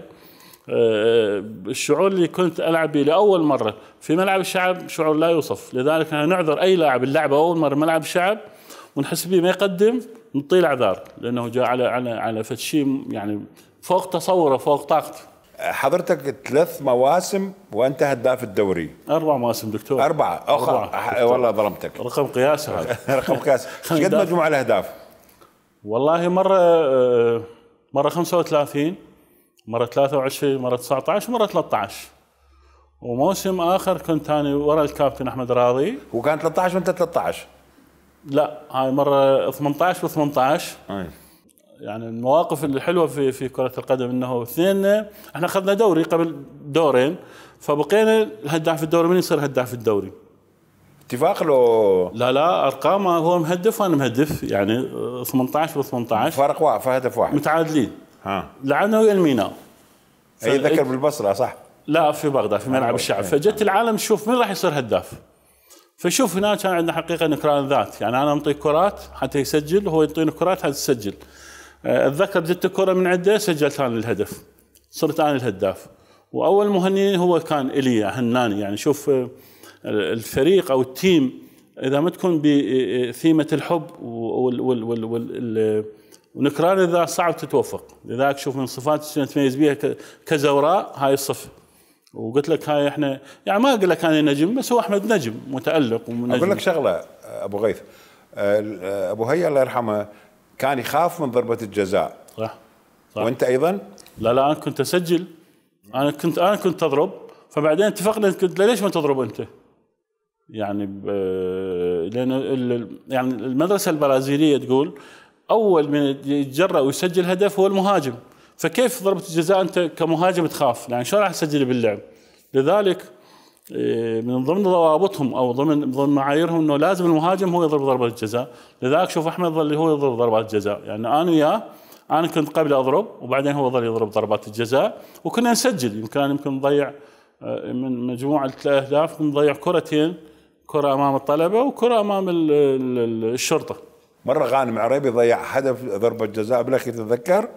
آه، الشعور اللي كنت العب به لاول مره في ملعب الشعب شعور لا يوصف لذلك احنا نعذر اي لاعب اللعبه اول مره ملعب الشعب ونحس به ما يقدم نطيل اعذار لانه جاء على على على شيء يعني فوق تصوره فوق طاقته حضرتك ثلاث مواسم وانت هداف الدوري اربع مواسم دكتور اربعه اخر أربعة. والله ظلمتك رقم قياسي هذا رقم قياسي ايش قد مجموع الاهداف؟ والله مره آه، مره 35 مره 23 مره 19 مره 13 وموسم اخر كنت انا ورا الكابتن احمد راضي وكان 13 وانت 13 لا هاي مره 18 و18 يعني المواقف الحلوه في في كره القدم انه اثنين احنا اخذنا دوري قبل دورين فبقينا الهداف الدوري من يصير هداف الدوري اتفاق لو لا لا ارقام هو مهدف وانا مهدف يعني 18 و 18 فرق واحد فهدف واحد متعادلين ها لعبنا ويا الميناء اي ذكر بالبصره صح لا في بغداد في آه، ملعب الشعب فجت آه. العالم تشوف من راح يصير هداف فشوف هنا كان عندنا حقيقه نكران ذات يعني انا انطيه كرات حتى يسجل وهو يعطيني كرات حتى تسجل آه، اتذكر جت الكره من عنده سجلت انا الهدف صرت انا الهداف واول مهني هو كان الي هناني يعني شوف الفريق او التيم اذا ما تكون بثيمه الحب وال وال وال وال ونكرار اذا صعب تتوفق لذلك شوف من صفات تميز بها كزوراء هاي الصفه وقلت لك هاي احنا يعني ما اقول لك انا نجم بس هو احمد نجم متالق ونجم اقول لك شغله ابو غيث ابو هيا الله يرحمه كان يخاف من ضربه الجزاء صح, صح. وانت ايضا لا لا انا كنت اسجل انا كنت انا كنت اضرب فبعدين اتفقنا قلت له ليش ما تضرب انت؟ يعني لانه يعني المدرسه البرازيليه تقول اول من يتجرأ ويسجل هدف هو المهاجم فكيف ضربه الجزاء انت كمهاجم تخاف يعني شو راح تسجل باللعب لذلك إيه، من ضمن ضوابطهم او ضمن ضمن معاييرهم انه لازم المهاجم هو يضرب ضربه الجزاء، لذلك شوف احمد ظل هو يضرب ضربات الجزاء، يعني انا وياه انا كنت قبل اضرب وبعدين هو ظل يضرب ضربات الجزاء وكنا نسجل يمكن يمكن نضيع إيه، من مجموعه الاهداف نضيع كرتين كره امام الطلبه وكره امام الشرطه مره غانم عريبي ضيع هدف ضربه جزاء بالاخير تتذكر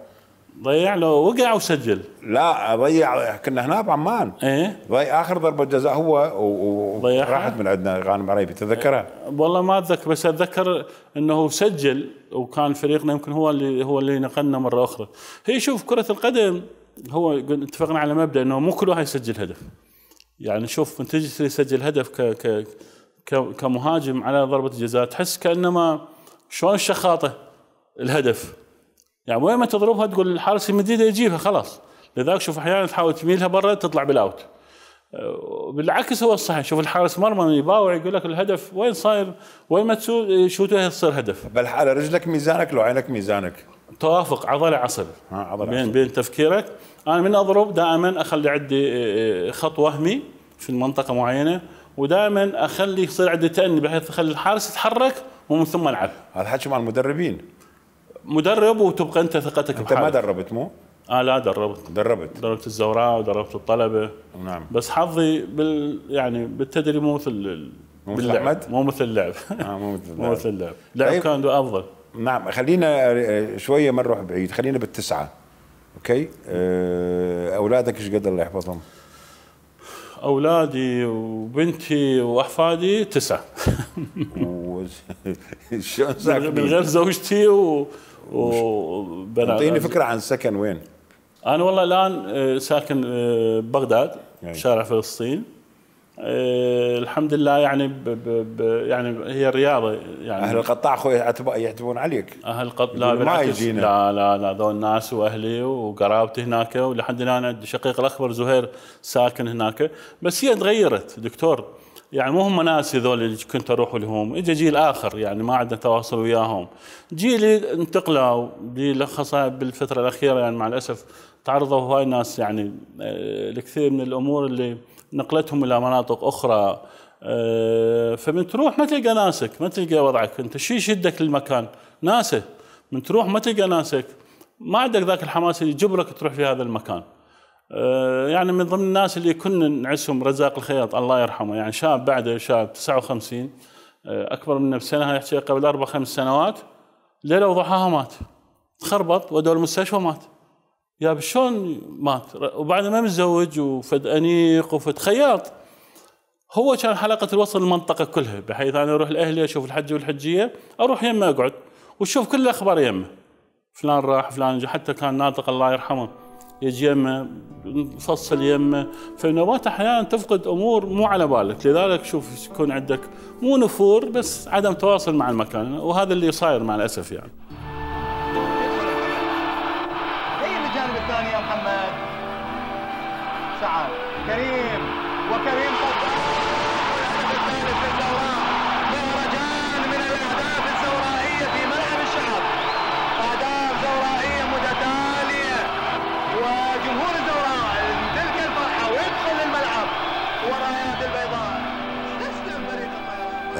ضيع له وقع وسجل لا ضيع كنا هنا بعمان ايه ضيع اخر ضربه جزاء هو وراحت و... راحت من عندنا غانم عريبي تتذكرها؟ والله ما اتذكر بس اتذكر انه سجل وكان فريقنا يمكن هو اللي هو اللي نقلنا مره اخرى. هي شوف كره القدم هو اتفقنا على مبدا انه مو كل واحد يسجل هدف. يعني شوف من تجي تسجل هدف ك ك كمهاجم على ضربه الجزاء تحس كانما شلون الشخاطه الهدف يعني وين ما تضربها تقول الحارس المدريد يجيبها خلاص لذلك شوف احيانا تحاول تميلها برا تطلع بالاوت بالعكس هو الصحيح شوف الحارس مرمى يباوع يقول لك الهدف وين صاير وين ما تشوت تصير هدف بل على رجلك ميزانك لو عينك ميزانك توافق عضله عصب عضل بين عصر. بين تفكيرك انا من اضرب دائما اخلي عندي خط وهمي في المنطقة معينه ودائما اخلي يصير عندي تأني بحيث اخلي الحارس يتحرك ومن ثم العب هذا حكي مع المدربين مدرب وتبقى انت ثقتك انت ما دربت مو؟ اه لا دربت دربت دربت الزوراء ودربت الطلبه نعم بس حظي بال يعني بالتدريب مو مثل مو مثل احمد؟ مو مثل اللعب آه مو مثل اللعب مو مثل اللعب اللعب طيب. كان افضل نعم خلينا شويه ما نروح بعيد خلينا بالتسعه اوكي آه، اولادك ايش قدر الله يحفظهم؟ اولادي وبنتي واحفادي تسعه شلون من غير زوجتي و وبنات اعطيني فكره عن السكن وين؟ انا والله الان آه، ساكن آه، بغداد شارع فلسطين آه، الحمد لله يعني ب ب ب يعني هي رياضه يعني اهل القطاع اخوي يعتبون عليك اهل القطاع لا ما يجينا لا لا لا ذول الناس واهلي وقرابتي هناك ولحد الان الشقيق شقيق الاخبر زهير ساكن هناك بس هي تغيرت دكتور يعني مو هم ناسي ذول اللي كنت اروح لهم اجى جيل اخر يعني ما عندنا تواصل وياهم جيلي انتقلوا جيل بالفتره الاخيره يعني مع الاسف تعرضوا هواي ناس يعني الكثير آه، من الامور اللي نقلتهم الى مناطق اخرى آه، فمن تروح ما تلقى ناسك ما تلقى وضعك انت شو يشدك للمكان ناسه من تروح ما تلقى ناسك ما عندك ذاك الحماس اللي يجبرك تروح في هذا المكان آه، يعني من ضمن الناس اللي كنا نعسهم رزاق الخياط الله يرحمه يعني شاب بعده شاب 59 آه، اكبر منه بسنه يحكي قبل اربع خمس سنوات ليله وضحاها مات تخربط ودول المستشفى مات يا شلون مات وبعد ما متزوج وفد انيق وفد خياط هو كان حلقه الوصل المنطقه كلها بحيث انا اروح لاهلي اشوف الحج والحجيه اروح يمه اقعد واشوف كل الاخبار يمه فلان راح فلان جا حتى كان ناطق الله يرحمه يجي يمه نفصل يمه فالنوبات احيانا تفقد امور مو على بالك لذلك شوف يكون عندك مو نفور بس عدم تواصل مع المكان وهذا اللي صاير مع الاسف يعني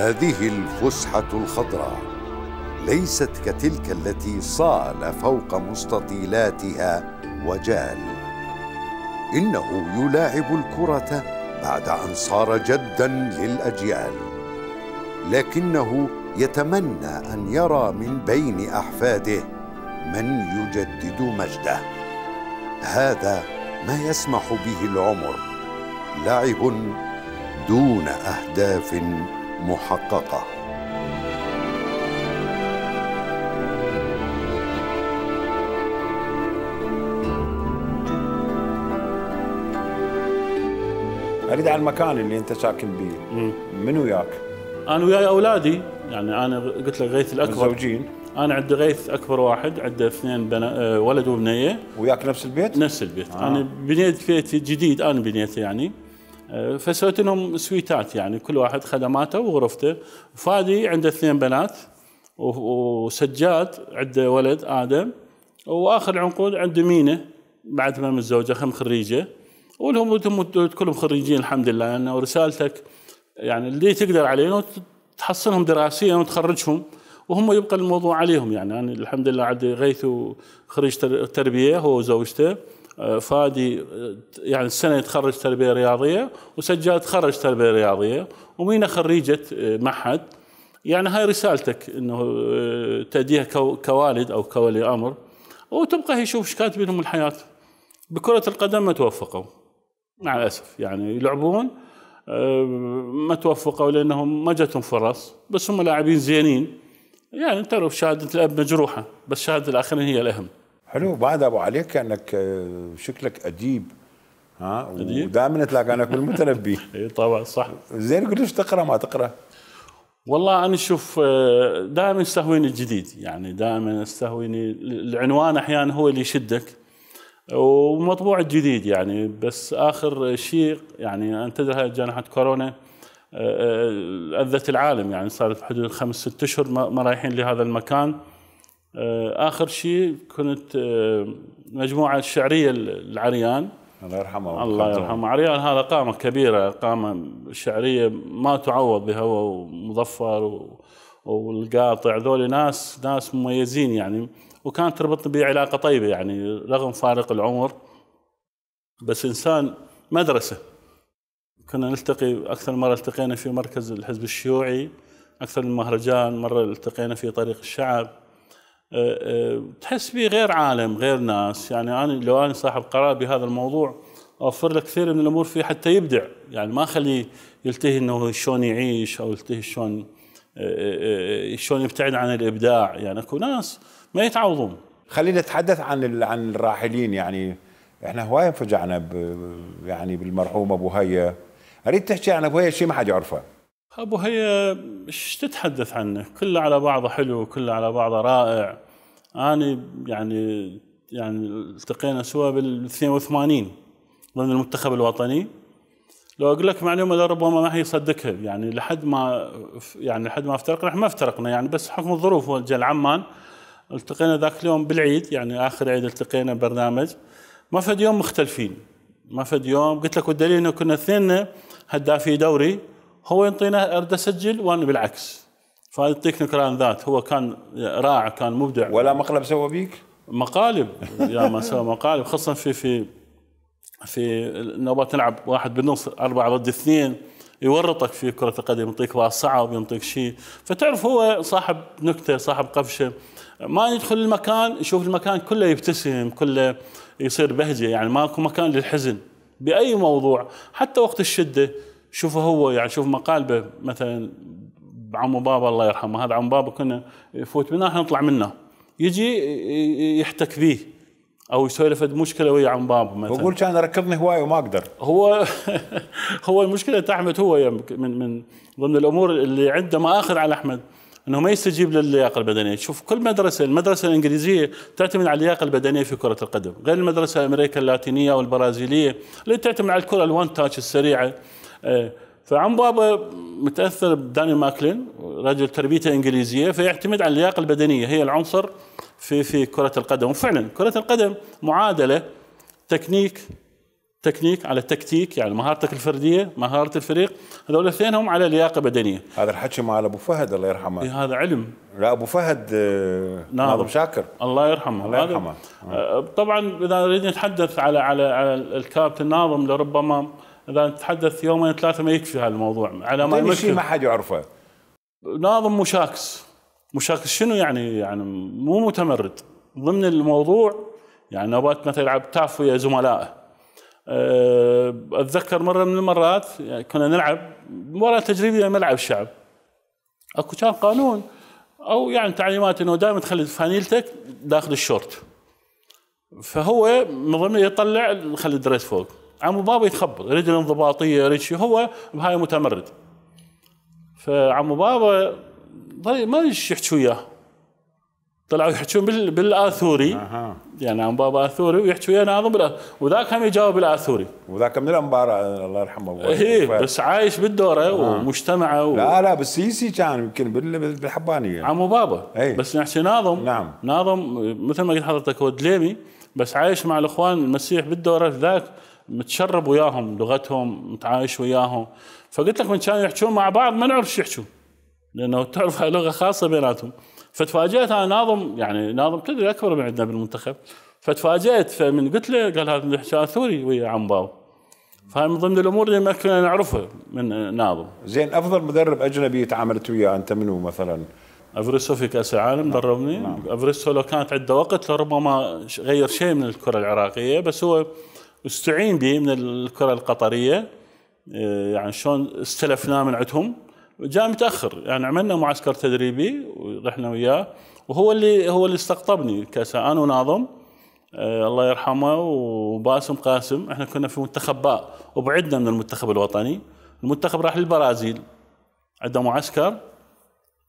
هذه الفسحة الخضراء ليست كتلك التي صال فوق مستطيلاتها وجال إنه يلاعب الكرة بعد أن صار جدا للأجيال لكنه يتمنى أن يرى من بين أحفاده من يجدد مجده هذا ما يسمح به العمر لعب دون أهداف محققه اريد على المكان اللي انت ساكن به من وياك؟ انا وياي اولادي يعني انا قلت لك غيث الاكبر متزوجين انا عندي غيث اكبر واحد عنده اثنين بنا آه، ولد وبنيه وياك نفس البيت؟ نفس البيت آه. انا بنيت بيتي جديد انا بنيته يعني فسويت لهم سويتات يعني كل واحد خدماته وغرفته فادي عنده اثنين بنات وسجاد عنده ولد ادم واخر عنقود عنده مينا بعد ما متزوجه خم خريجه ولهم كلهم خريجين الحمد لله لانه يعني رسالتك يعني اللي تقدر عليه تحصلهم دراسيا وتخرجهم وهم يبقى الموضوع عليهم يعني, يعني الحمد لله عندي غيث وخريج تربيه هو وزوجته آه، فادي آه، يعني السنه يتخرج تربيه رياضيه وسجاد تخرج تربيه رياضيه ومينا خريجه آه، معهد يعني هاي رسالتك انه تاديها كوالد او كولي امر وتبقى هي شوف ايش كانت بينهم الحياه بكره القدم ما توفقوا مع الاسف يعني يلعبون ما توفقوا لانهم ما جاتهم فرص بس هم لاعبين زينين يعني تعرف شهاده الاب مجروحه بس شهاده الاخرين هي الاهم حلو بعد ابو علي كانك آه، شكلك اديب ها ودائما انا في المتنبي اي طبعا صح زين قلت ليش تقرا ما تقرا؟ والله انا اشوف آه، دائما يستهويني الجديد يعني دائما استهويني العنوان احيانا هو اللي يشدك ومطبوع الجديد يعني بس اخر شيء يعني انتزه جائحه كورونا آه، اذت العالم يعني صارت حدود خمس ست اشهر ما رايحين لهذا المكان آه، اخر شيء كنت آه، مجموعه الشعريه العريان الله يرحمه الله يرحمه عريان هذا قامه كبيره قامه شعريه ما تعوض بهوى ومظفر والقاطع ذول ناس ناس مميزين يعني وكانت تربطني به علاقه طيبه يعني رغم فارق العمر بس انسان مدرسه كنا نلتقي اكثر مره التقينا في مركز الحزب الشيوعي اكثر من مهرجان مره التقينا في طريق الشعب أه، أه، تحس بي غير عالم غير ناس يعني انا لو انا صاحب قرار بهذا الموضوع اوفر له كثير من الامور فيه حتى يبدع يعني ما اخليه يلتهي انه شلون يعيش او يلتهي شلون أه، شلون يبتعد عن الابداع يعني اكو ناس ما يتعوضون خلينا نتحدث عن عن الراحلين يعني احنا هوايه انفجعنا يعني بالمرحوم ابو هيا اريد تحكي عن ابو هيا شيء ما حد يعرفه ابو هيا ايش تتحدث عنه كله على بعضه حلو كله على بعضه رائع اني يعني يعني التقينا سوا بال 82 ضمن المنتخب الوطني لو اقول لك معلومه لربما ما حيصدقها يعني لحد ما يعني لحد ما افترقنا احنا ما افترقنا يعني بس حكم الظروف وجا عمان التقينا ذاك اليوم بالعيد يعني اخر عيد التقينا برنامج ما فد يوم مختلفين ما فد يوم قلت لك والدليل انه كنا اثنين هدافي دوري هو ينطينا ارد اسجل وانا بالعكس فهذا التكنيكال ان ذات هو كان رائع كان مبدع ولا مقلب سوى بيك؟ مقالب يا ما سوى مقالب خاصه في في في نوبات تلعب واحد بالنص اربعه ضد اثنين يورطك في كرة القدم يعطيك باص صعب يعطيك شيء فتعرف هو صاحب نكتة صاحب قفشة ما يدخل المكان يشوف المكان كله يبتسم كله يصير بهجة يعني ماكو مكان للحزن بأي موضوع حتى وقت الشدة شوفه هو يعني شوف مقالبه مثلا بعمو بابا الله يرحمه هذا عمو بابا كنا يفوت بنا احنا نطلع منه يجي يحتك فيه او يسولف مشكله ويا عم بابا مثلا يقول كان ركضني هواي وما اقدر هو هو المشكله تاع احمد هو من من ضمن الامور اللي عنده ما اخذ على احمد انه ما يستجيب للياقه البدنيه، شوف كل مدرسه المدرسه الانجليزيه تعتمد على اللياقه البدنيه في كره القدم، غير المدرسه الامريكيه اللاتينيه والبرازيليه اللي تعتمد على الكره الوان تاتش السريعه آه، فعم بابا متاثر بداني ماكلين رجل تربيته انجليزيه فيعتمد على اللياقه البدنيه هي العنصر في في كره القدم وفعلا كره القدم معادله تكنيك تكنيك على تكتيك يعني مهارتك الفرديه مهاره الفريق هذول الاثنين على لياقه بدنيه هذا الحكي مع ابو فهد الله يرحمه إيه هذا علم لا ابو فهد آه نعم. ناظم شاكر الله يرحمه الله يرحمه آه، طبعا اذا نريد نتحدث على على على الكابتن ناظم لربما اذا نتحدث يومين ثلاثه ما يكفي هذا الموضوع على ما يمكن شيء ما حد يعرفه ناظم مشاكس مشاكس شنو يعني يعني مو متمرد ضمن الموضوع يعني نبات مثلا يلعب تاف ويا زملائه آه، اتذكر مره من المرات يعني كنا نلعب مباراه تجريبيه ملعب الشعب اكو كان قانون او يعني تعليمات انه دائما تخلي فانيلتك داخل الشورت فهو من ضمن يطلع يخلي الدريس فوق عمو بابا يتخبط يريد الانضباطيه يريد شيء هو بهاي متمرد فعمو بابا ما ايش يحكي وياه طلعوا يحكون بالاثوري أه. يعني عمو بابا اثوري ويحكي ويا ناظم وذاك هم يجاوب بالاثوري وذاك من الانبار الله يرحمه اي ف... بس عايش بالدوره أه. ومجتمعه و... لا لا بالسيسي كان يمكن بالحبانيه عمو بابا أي. بس نحكي ناظم نعم ناظم مثل ما قلت حضرتك هو دليمي بس عايش مع الاخوان المسيح بالدوره ذاك متشرب وياهم لغتهم متعايش وياهم فقلت لك من كانوا يحجون مع بعض ما نعرف شو يحكون لانه تعرف لغه خاصه بيناتهم فتفاجئت انا ناظم يعني ناظم تدري اكبر من عندنا بالمنتخب فتفاجئت فمن قلت له قال هذا الحسين ثوري ويا عمباو فهي من ضمن الامور اللي ما كنا نعرفها من ناظم زين افضل مدرب اجنبي تعاملت وياه انت منو مثلا؟ افريستو في كاس العالم دربني نعم. افريستو لو كانت عنده وقت لربما غير شيء من الكره العراقيه بس هو استعين به من الكره القطريه آه، يعني شلون استلفناه من عندهم جاء متاخر يعني عملنا معسكر تدريبي ورحنا وياه وهو اللي هو اللي استقطبني كسان وناظم آه، الله يرحمه وباسم قاسم احنا كنا في منتخب باء وبعدنا من المنتخب الوطني المنتخب راح للبرازيل عنده معسكر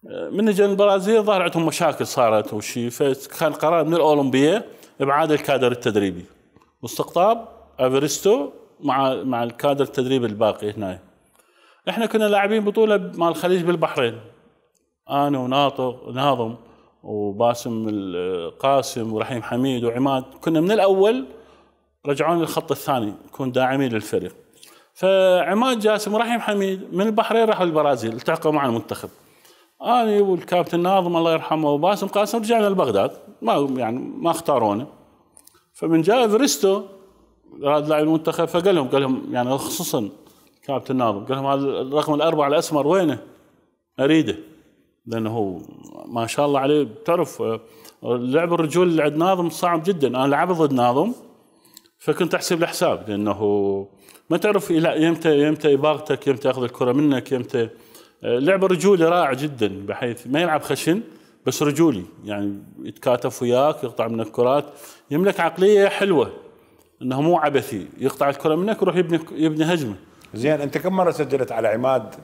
آه، من اجى البرازيل ظهر عندهم مشاكل صارت وشي فكان قرار من الاولمبيه ابعاد الكادر التدريبي واستقطاب افرستو مع مع الكادر التدريب الباقي هنا احنا كنا لاعبين بطوله مع الخليج بالبحرين انا وناطق ناظم وباسم القاسم ورحيم حميد وعماد كنا من الاول رجعون للخط الثاني نكون داعمين للفريق فعماد جاسم ورحيم حميد من البحرين راحوا البرازيل التحقوا مع المنتخب انا والكابتن ناظم الله يرحمه وباسم قاسم رجعنا لبغداد ما يعني ما اختارونا فمن جاء فريستو راد لاعب المنتخب فقال لهم قال لهم يعني خصوصا كابتن ناظم قال لهم هذا الرقم الاربعه الاسمر وينه؟ اريده لانه هو ما شاء الله عليه تعرف لعب الرجول اللي عند ناظم صعب جدا انا لعبت ضد ناظم فكنت احسب له حساب لانه ما تعرف الى يمتى يمتى يباغتك يمتى ياخذ الكره منك يمتى لعب الرجولي رائع جدا بحيث ما يلعب خشن بس رجولي يعني يتكاتف وياك يقطع منك كرات يملك عقليه حلوه انه مو عبثي يقطع الكره منك ويروح يبني يبني هجمه زين انت كم مره سجلت على عماد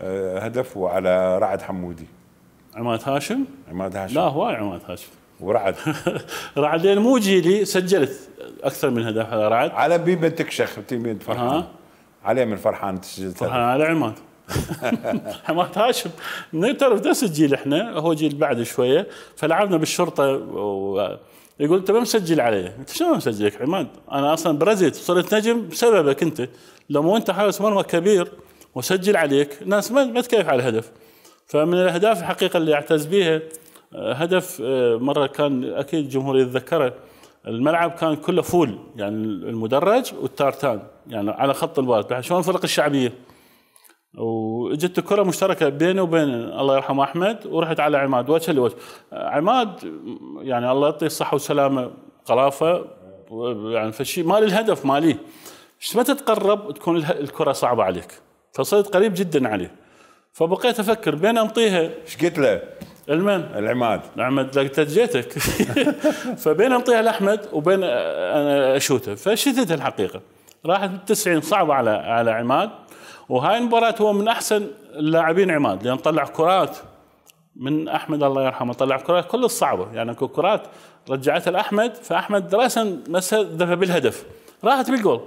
آه، هدف وعلى رعد حمودي عماد هاشم عماد هاشم لا هواي عماد هاشم ورعد رعد لان مو جيلي سجلت اكثر من هدف على رعد على بيبه تكشخ تيمين فرحان عليه من فرحان تسجل فرحان على عماد حماد هاشم نعم، تعرف نفس الجيل احنا هو جيل بعد شويه فلعبنا بالشرطه و... يقول ما مسجل علي انت شلون مسجلك عماد انا اصلا برزت صرت نجم بسببك انت مو انت حارس مرمى كبير وسجل عليك ناس ما تكيف على الهدف فمن الاهداف الحقيقه اللي اعتز بها آه، هدف آه، مره كان اكيد الجمهور يتذكره الملعب كان كله فول يعني المدرج والتارتان يعني على خط البارد شلون الفرق الشعبيه واجت كره مشتركه بيني وبين الله يرحمه احمد ورحت على عماد وجه لوجه عماد يعني الله يعطيه الصحه والسلامه قرافة يعني فشي مال الهدف مالي ما تتقرب تكون الكره صعبه عليك فصرت قريب جدا عليه فبقيت افكر بين انطيها ايش قلت له؟ المن العماد العماد جيتك فبين انطيها لاحمد وبين اشوته فشتت الحقيقه راحت 90 صعبه على على عماد وهاي المباراة هو من أحسن اللاعبين عماد لأن طلع كرات من أحمد الله يرحمه طلع كرات كل الصعبة يعني اكو كرات رجعتها لأحمد فأحمد رأسا ذهب بالهدف راحت بالجول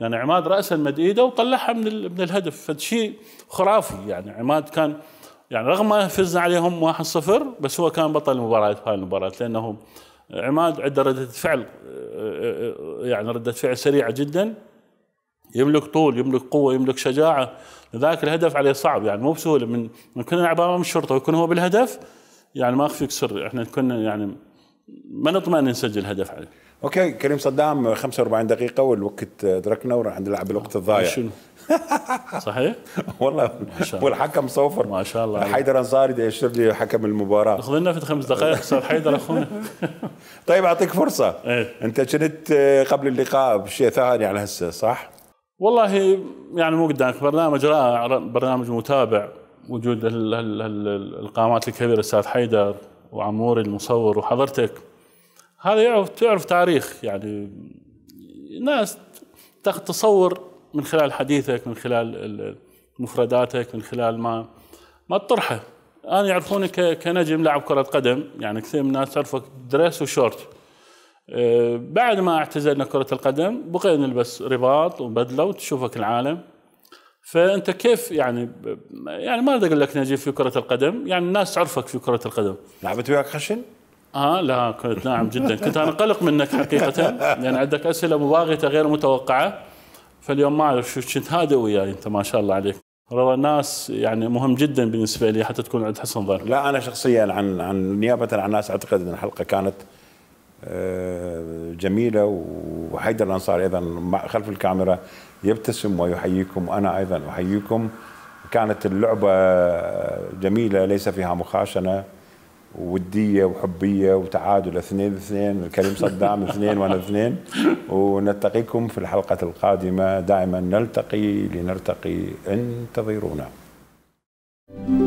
يعني عماد رأسا مد إيده وطلعها من من الهدف فشيء خرافي يعني عماد كان يعني رغم ما فزنا عليهم 1-0 بس هو كان بطل المباراة هاي المباراة لأنه عماد عنده ردة فعل آه، آه، آه، يعني ردة فعل سريعة جدا يملك طول يملك قوه يملك شجاعه لذلك الهدف عليه صعب يعني مو بسهوله من من كنا نلعب امام الشرطه ويكون هو بالهدف يعني ما اخفيك سر احنا كنا يعني ما نطمئن نسجل هدف عليه اوكي كريم صدام 45 دقيقه والوقت دركنا وراح نلعب الوقت آه، الضايع شنو صحيح؟ والله والحكم صوفر ما شاء الله حيدر انصاري يشرب لي حكم المباراه اخذ لنا في خمس دقائق صار حيدر اخونا طيب اعطيك فرصه ايه؟ انت كنت آه، قبل اللقاء بشيء ثاني على هسه صح؟ والله يعني مو قدامك برنامج رائع برنامج متابع وجود القامات الكبيره استاذ حيدر وعموري المصور وحضرتك هذا يعرف تعرف تاريخ يعني ناس تاخذ تصور من خلال حديثك من خلال مفرداتك من خلال ما ما تطرحه انا يعرفوني كنجم لاعب كره قدم يعني كثير من الناس تعرفك دريس وشورت آه، بعد ما اعتزلنا كرة القدم بقينا نلبس رباط وبدلة وتشوفك العالم فانت كيف يعني يعني ما اقدر اقول لك نجيب في كرة القدم يعني الناس عرفك في كرة القدم لعبت وياك خشن؟ اه لا كنت ناعم جدا كنت انا قلق منك حقيقة لان يعني عندك اسئلة مباغتة غير متوقعة فاليوم ما اعرف شو كنت هادئ وياي انت ما شاء الله عليك والله الناس يعني مهم جدا بالنسبة لي حتى تكون عند حسن ظن لا أنا شخصيا عن عن نيابة عن الناس أعتقد أن الحلقة كانت آه، جميله وحيدر الانصار ايضا خلف الكاميرا يبتسم ويحييكم وانا ايضا احييكم كانت اللعبه جميله ليس فيها مخاشنه وديه وحبيه وتعادل اثنين اثنين الكريم صدام اثنين وانا اثنين ونلتقيكم في الحلقه القادمه دائما نلتقي لنرتقي انتظرونا. thank you